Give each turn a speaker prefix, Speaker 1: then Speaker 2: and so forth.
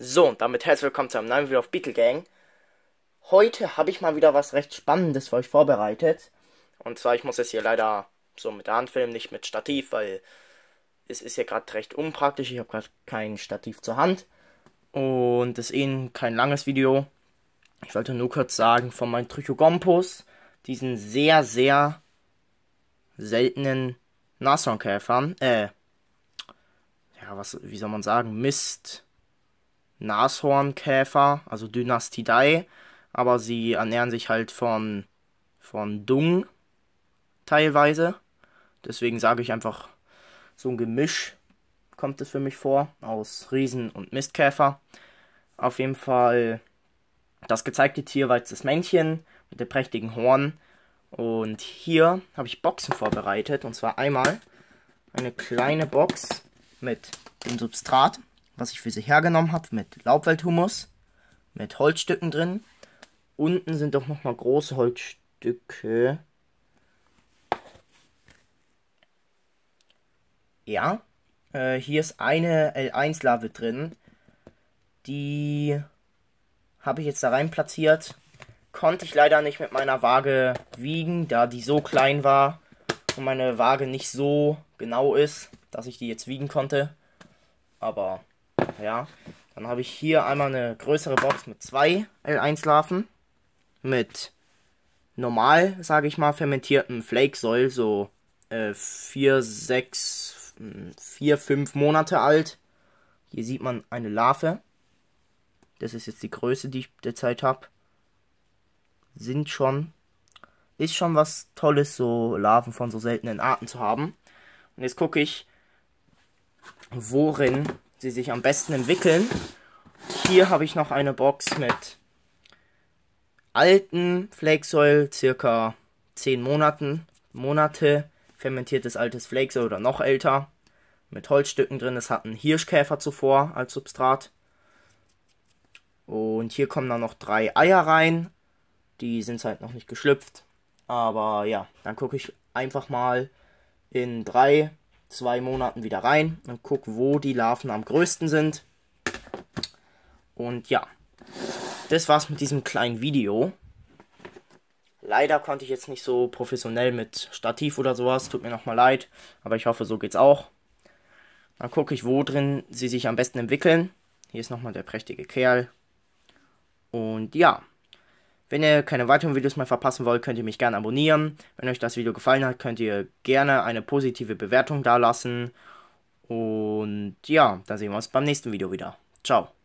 Speaker 1: So, und damit herzlich willkommen zu einem neuen Video auf Beetle Gang. Heute habe ich mal wieder was recht Spannendes für euch vorbereitet. Und zwar, ich muss es hier leider so mit der Hand filmen, nicht mit Stativ, weil es ist hier gerade recht unpraktisch. Ich habe gerade kein Stativ zur Hand. Und es ist eh kein langes Video. Ich wollte nur kurz sagen von meinen Trichogompus, diesen sehr, sehr seltenen Nashornkäfern, äh, ja, was, wie soll man sagen, Mist. Nashornkäfer, also Dynastidae, aber sie ernähren sich halt von, von Dung teilweise. Deswegen sage ich einfach, so ein Gemisch kommt es für mich vor aus Riesen- und Mistkäfer. Auf jeden Fall, das gezeigte Tier war jetzt das Männchen mit dem prächtigen Horn. Und hier habe ich Boxen vorbereitet. Und zwar einmal eine kleine Box mit dem Substrat, was ich für sie hergenommen habe, mit Laubwaldhumus, mit Holzstücken drin. Unten sind doch nochmal große Holzstücke. Ja, äh, hier ist eine l 1 larve drin. Die habe ich jetzt da rein platziert. Konnte ich leider nicht mit meiner Waage wiegen, da die so klein war und meine Waage nicht so genau ist, dass ich die jetzt wiegen konnte. Aber ja. Dann habe ich hier einmal eine größere Box mit zwei L1-Larven. Mit normal, sage ich mal, fermentiertem Flakesäul, so äh, 4, 6, 4, 5 Monate alt. Hier sieht man eine Larve. Das ist jetzt die Größe, die ich derzeit habe. Sind schon. Ist schon was Tolles, so Larven von so seltenen Arten zu haben. Und jetzt gucke ich, worin sie sich am besten entwickeln. Hier habe ich noch eine Box mit alten Flakesäul, circa 10 Monaten, Monate, fermentiertes altes Flakesäul oder noch älter, mit Holzstücken drin. Es hatten Hirschkäfer zuvor als Substrat. Und hier kommen dann noch drei Eier rein. Die sind halt noch nicht geschlüpft. Aber ja, dann gucke ich einfach mal in drei zwei Monaten wieder rein und guck, wo die Larven am größten sind. Und ja, das war's mit diesem kleinen Video. Leider konnte ich jetzt nicht so professionell mit Stativ oder sowas, tut mir nochmal leid, aber ich hoffe, so geht's auch. Dann gucke ich, wo drin sie sich am besten entwickeln. Hier ist nochmal der prächtige Kerl. Und ja. Wenn ihr keine weiteren Videos mehr verpassen wollt, könnt ihr mich gerne abonnieren. Wenn euch das Video gefallen hat, könnt ihr gerne eine positive Bewertung dalassen. Und ja, dann sehen wir uns beim nächsten Video wieder. Ciao.